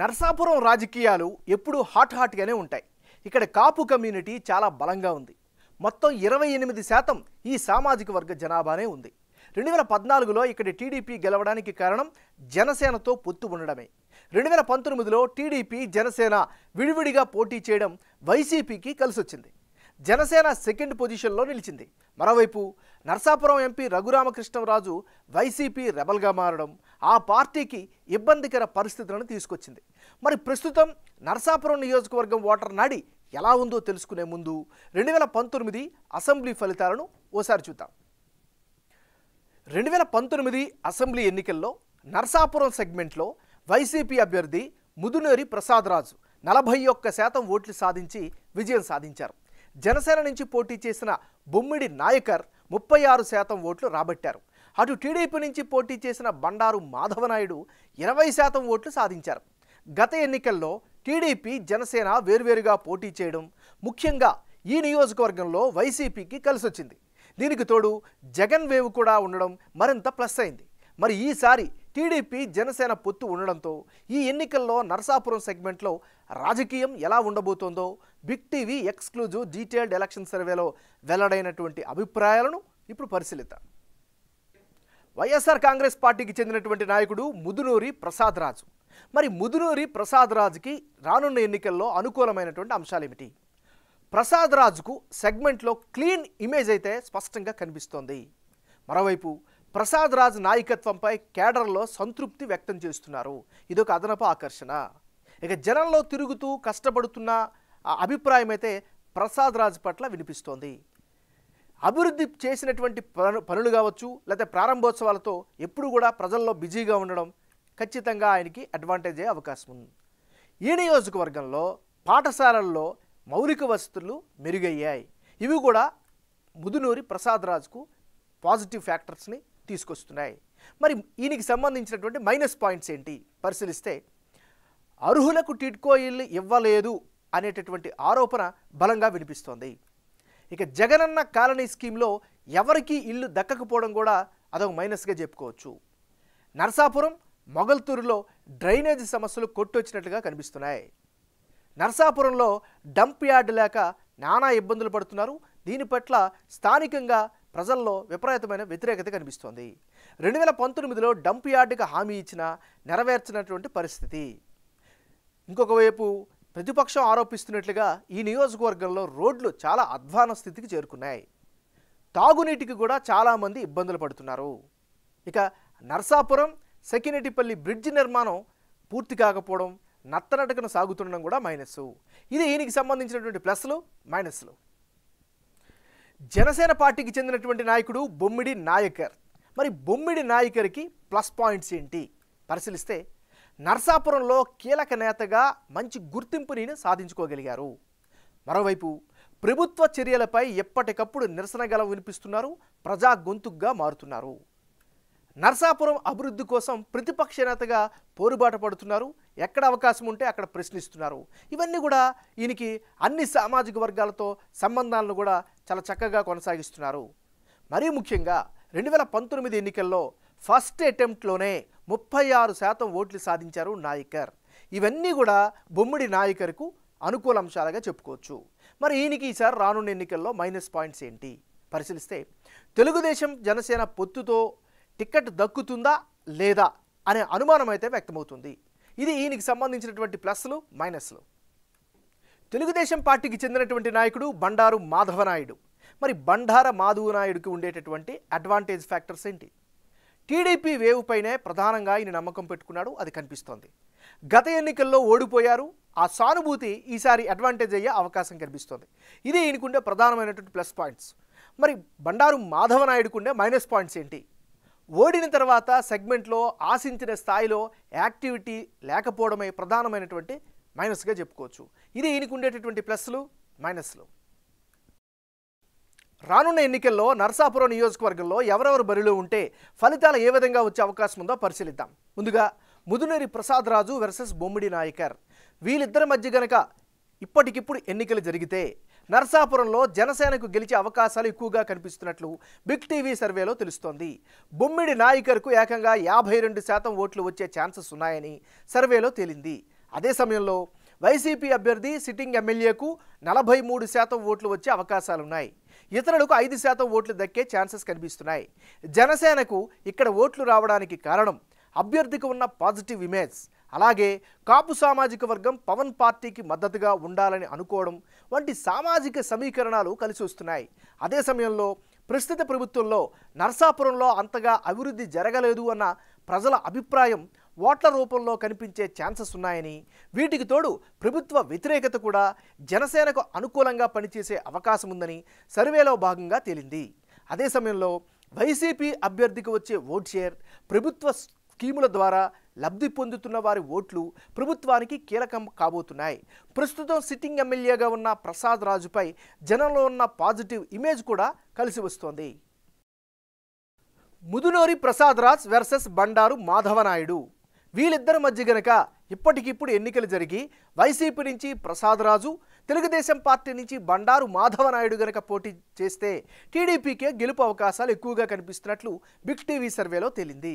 నర్సాపురం రాజకీయాలు ఎప్పుడూ హాట్ హాట్గానే ఉంటాయి ఇక్కడ కాపు కమ్యూనిటీ చాలా బలంగా ఉంది మొత్తం ఇరవై ఎనిమిది శాతం ఈ సామాజిక వర్గ జనాభానే ఉంది రెండు వేల పద్నాలుగులో ఇక్కడ టీడీపీ గెలవడానికి కారణం జనసేనతో పొత్తు ఉండడమే రెండు వేల పంతొమ్మిదిలో టీడీపీ జనసేన విడివిడిగా పోటీ చేయడం వైసీపీకి కలిసొచ్చింది జనసేన సెకండ్ పొజిషన్లో నిలిచింది మరోవైపు నర్సాపురం ఎంపీ రఘురామకృష్ణరాజు వైసీపీ రెబల్గా మారడం ఆ పార్టీకి ఇబ్బందికర పరిస్థితులను తీసుకొచ్చింది మరి ప్రస్తుతం నరసాపురం నియోజకవర్గం ఓటర్ నాడి ఎలా ఉందో తెలుసుకునే ముందు రెండు వేల పంతొమ్మిది అసెంబ్లీ ఫలితాలను ఓసారి చూద్దాం రెండు వేల పంతొమ్మిది అసెంబ్లీ ఎన్నికల్లో నర్సాపురం సెగ్మెంట్లో వైసీపీ అభ్యర్థి ముదునేరి ప్రసాదరాజు నలభై ఒక్క శాతం ఓట్లు సాధించి విజయం సాధించారు జనసేన నుంచి పోటీ చేసిన బొమ్మిడి నాయకర్ ముప్పై ఆరు శాతం ఓట్లు రాబట్టారు అటు టీడీపీ నుంచి పోటీ చేసిన బండారు మాధవ నాయుడు ఇరవై శాతం ఓట్లు సాధించారు గత ఎన్నికల్లో టీడీపీ జనసేన వేర్వేరుగా పోటీ చేయడం ముఖ్యంగా ఈ నియోజకవర్గంలో వైసీపీకి కలిసొచ్చింది దీనికి తోడు జగన్ వేవ్ కూడా ఉండడం మరింత ప్లస్ అయింది మరి ఈసారి టీడీపీ జనసేన పొత్తు ఉండడంతో ఈ ఎన్నికల్లో నర్సాపురం సెగ్మెంట్లో రాజకీయం ఎలా ఉండబోతోందో big TV exclusive detailed election సర్వేలో వెల్లడైనటువంటి అభిప్రాయాలను ఇప్పుడు పరిశీలిద్దాం వైఎస్ఆర్ కాంగ్రెస్ పార్టీకి చెందినటువంటి నాయకుడు ముదునూరి ప్రసాదరాజు మరి ముదునూరి ప్రసాదరాజుకి రానున్న ఎన్నికల్లో అనుకూలమైనటువంటి అంశాలేమిటి ప్రసాదరాజుకు సెగ్మెంట్లో క్లీన్ ఇమేజ్ అయితే స్పష్టంగా కనిపిస్తోంది మరోవైపు రాజు నాయకత్వంపై కేడర్లో సంతృప్తి వ్యక్తం చేస్తున్నారు ఇదొక అదనపు ఆకర్షణ ఇక జనంలో తిరుగుతూ కష్టపడుతున్న అభిప్రాయం అయితే రాజు పట్ల వినిపిస్తోంది అభివృద్ధి చేసినటువంటి పనులు కావచ్చు లేకపోతే ప్రారంభోత్సవాలతో ఎప్పుడు కూడా ప్రజల్లో బిజీగా ఉండడం ఖచ్చితంగా ఆయనకి అడ్వాంటేజ్ అయ్యే అవకాశం ఉంది ఈ నియోజకవర్గంలో పాఠశాలల్లో మౌలిక వసతులు మెరుగయ్యాయి ఇవి కూడా ముదునూరి ప్రసాదరాజుకు పాజిటివ్ ఫ్యాక్టర్స్ని తీసుకొస్తున్నాయి మరి ఈయనకి సంబంధించినటువంటి మైనస్ పాయింట్స్ ఏంటి పరిశీలిస్తే అర్హులకు టిడ్కో ఇవ్వలేదు అనేటటువంటి ఆరోపణ బలంగా వినిపిస్తోంది ఇక జగనన్న కాలనీ స్కీమ్లో ఎవరికీ ఇల్లు దక్కకపోవడం కూడా అదొక మైనస్గా చెప్పుకోవచ్చు నర్సాపురం మొగల్తూరులో డ్రైనేజ్ సమస్యలు కొట్టొచ్చినట్లుగా కనిపిస్తున్నాయి నర్సాపురంలో డంప్ యార్డ్ లేక నానా ఇబ్బందులు పడుతున్నారు దీని పట్ల స్థానికంగా ప్రజల్లో విపరీతమైన వ్యతిరేకత కనిపిస్తోంది రెండు వేల పంతొమ్మిదిలో డంప్ యార్డుకి హామీ ఇచ్చిన నెరవేర్చినటువంటి పరిస్థితి ఇంకొక వైపు ప్రతిపక్షం ఆరోపిస్తున్నట్లుగా ఈ నియోజకవర్గంలో రోడ్లు చాలా అధ్వాన స్థితికి చేరుకున్నాయి తాగునీటికి కూడా చాలామంది ఇబ్బందులు పడుతున్నారు ఇక నర్సాపురం సెకినేటిపల్లి బ్రిడ్జ్ నిర్మాణం పూర్తి కాకపోవడం నత్తనటకను సాగుతుండడం కూడా మైనస్ ఇది ఈయనకి సంబంధించినటువంటి ప్లస్లు మైనస్లు జనసేన పార్టీకి చెందినటువంటి నాయకుడు బొమ్మిడి నాయకర్ మరి బొమ్మిడి నాయకర్కి ప్లస్ పాయింట్స్ ఏంటి పరిశీలిస్తే నర్సాపురంలో కీలక నేతగా మంచి గుర్తింపుని సాధించుకోగలిగారు మరోవైపు ప్రభుత్వ చర్యలపై ఎప్పటికప్పుడు నిరసన గల వినిపిస్తున్నారు ప్రజా గొంతుగ్గా మారుతున్నారు నర్సాపురం అభివృద్ధి కోసం ప్రతిపక్ష నేతగా పోరుబాట పడుతున్నారు ఎక్కడ అవకాశం ఉంటే అక్కడ ప్రశ్నిస్తున్నారు ఇవన్నీ కూడా ఈయనకి అన్ని సామాజిక వర్గాలతో సంబంధాలను కూడా చాలా చక్కగా కొనసాగిస్తున్నారు మరీ ముఖ్యంగా రెండు వేల పంతొమ్మిది ఎన్నికల్లో ఫస్ట్ అటెంప్ట్లోనే ముప్పై ఆరు శాతం ఓట్లు సాధించారు నాయకర్ ఇవన్నీ కూడా బొమ్మిడి నాయకర్కు అనుకూల అంశాలుగా చెప్పుకోవచ్చు మరి ఈయనకి ఈసారి రానున్న ఎన్నికల్లో మైనస్ పాయింట్స్ ఏంటి పరిశీలిస్తే తెలుగుదేశం జనసేన పొత్తుతో టికెట్ దక్కుతుందా లేదా అనే అనుమానం అయితే వ్యక్తమవుతుంది ఇది ఈయనకి సంబంధించినటువంటి ప్లస్లు మైనస్లు తెలుగుదేశం పార్టీకి చెందినటువంటి నాయకుడు బండారు మాధవనాయుడు మరి బండార మాధవనాయుడికి ఉండేటటువంటి అడ్వాంటేజ్ ఫ్యాక్టర్స్ ఏంటి టీడీపీ వేవుపైనే ప్రధానంగా ఈయన నమ్మకం పెట్టుకున్నాడు అది కనిపిస్తోంది గత ఎన్నికల్లో ఓడిపోయారు ఆ సానుభూతి ఈసారి అడ్వాంటేజ్ అయ్యే అవకాశం కనిపిస్తోంది ఇది ఈయనకుండే ప్రధానమైనటువంటి ప్లస్ పాయింట్స్ మరి బండారు మాధవ నాయుడుకుండే మైనస్ పాయింట్స్ ఏంటి ఓడిన తర్వాత సెగ్మెంట్లో ఆశించిన స్థాయిలో యాక్టివిటీ లేకపోవడమే ప్రధానమైనటువంటి మైనస్గా చెప్పుకోవచ్చు ఇది ఈయనకుండేటటువంటి ప్లస్లు మైనస్లు రానున్న ఎన్నికల్లో నర్సాపురం నియోజకవర్గంలో ఎవరెవరు బరిలో ఉంటే ఫలితాలు ఏ విధంగా వచ్చే అవకాశం ఉందో పరిశీలిద్దాం ముందుగా ముదునేరి ప్రసాద్ రాజు వెర్సెస్ బొమ్మిడి నాయకర్ వీళ్ళిద్దరి మధ్య గనక ఇప్పటికిప్పుడు ఎన్నికలు జరిగితే నర్సాపురంలో జనసేనకు గెలిచే అవకాశాలు ఎక్కువగా కనిపిస్తున్నట్లు బిగ్ టీవీ సర్వేలో తెలుస్తోంది బొమ్మిడి నాయకర్కు ఏకంగా యాభై రెండు శాతం ఓట్లు వచ్చే ఛాన్సెస్ ఉన్నాయని సర్వేలో తేలింది అదే సమయంలో వైసీపీ అభ్యర్థి సిట్టింగ్ ఎమ్మెల్యేకు నలభై మూడు శాతం ఓట్లు వచ్చే అవకాశాలున్నాయి ఇతరులకు ఐదు శాతం ఓట్లు దక్కే ఛాన్సెస్ కనిపిస్తున్నాయి జనసేనకు ఇక్కడ ఓట్లు రావడానికి కారణం అభ్యర్థికి ఉన్న పాజిటివ్ ఇమేజ్ అలాగే కాపు సామాజిక వర్గం పవన్ పార్టీకి మద్దతుగా ఉండాలని అనుకోవడం వంటి సామాజిక సమీకరణాలు కలిసి వస్తున్నాయి అదే సమయంలో ప్రస్తుత ప్రభుత్వంలో నర్సాపురంలో అంతగా అభివృద్ధి జరగలేదు అన్న ప్రజల అభిప్రాయం ఓట్ల రూపంలో కనిపించే ఛాన్సెస్ ఉన్నాయని వీటికి తోడు ప్రభుత్వ వ్యతిరేకత కూడా జనసేనకు అనుకూలంగా పనిచేసే అవకాశం ఉందని సర్వేలో భాగంగా తేలింది అదే సమయంలో వైసీపీ అభ్యర్థికి వచ్చే ఓట్ షేర్ ప్రభుత్వ స్కీముల ద్వారా లబ్ధి పొందుతున్న వారి ఓట్లు ప్రభుత్వానికి కీలకం కాబోతున్నాయి ప్రస్తుతం సిట్టింగ్ ఎమ్మెల్యేగా ఉన్న ప్రసాద్ రాజుపై జనంలో ఉన్న పాజిటివ్ ఇమేజ్ కూడా కలిసి వస్తోంది ముదునూరి ప్రసాద్ రాజ్ వెర్సెస్ బండారు మాధవనాయుడు వీళ్ళిద్దరి మధ్య గనక ఇప్పటికిప్పుడు ఎన్నికలు జరిగి వైసీపీ నుంచి ప్రసాదరాజు తెలుగుదేశం పార్టీ నుంచి బండారు మాధవ నాయుడు గనక పోటీ చేస్తే టీడీపీకే గెలుపు అవకాశాలు ఎక్కువగా కనిపిస్తున్నట్లు బిగ్ టీవీ సర్వేలో తేలింది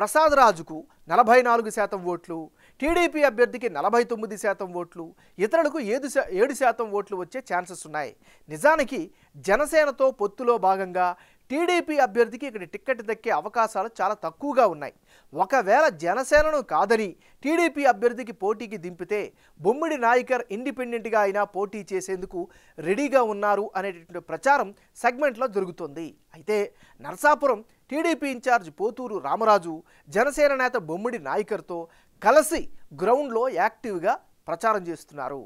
ప్రసాదరాజుకు నలభై నాలుగు శాతం ఓట్లు టీడీపీ అభ్యర్థికి నలభై తొమ్మిది శాతం ఓట్లు ఇతరులకు ఏడు ఏడు శాతం ఓట్లు వచ్చే ఛాన్సెస్ ఉన్నాయి నిజానికి జనసేనతో పొత్తులో భాగంగా టీడీపీ అభ్యర్థికి ఇక్కడ టిక్కెట్ దక్కే అవకాశాలు చాలా తక్కువగా ఉన్నాయి ఒకవేళ జనసేనను కాదని టీడీపీ అభ్యర్థికి పోటీకి దింపితే బొమ్మిడి నాయకర్ ఇండిపెండెంట్గా అయినా పోటీ చేసేందుకు రెడీగా ఉన్నారు అనేటటువంటి ప్రచారం సెగ్మెంట్లో జరుగుతుంది అయితే నర్సాపురం టీడీపీ ఇన్ఛార్జ్ పోతూరు రామరాజు జనసేన నేత బొమ్మిడి నాయకర్తో కలిసి గ్రౌండ్లో యాక్టివ్గా ప్రచారం చేస్తున్నారు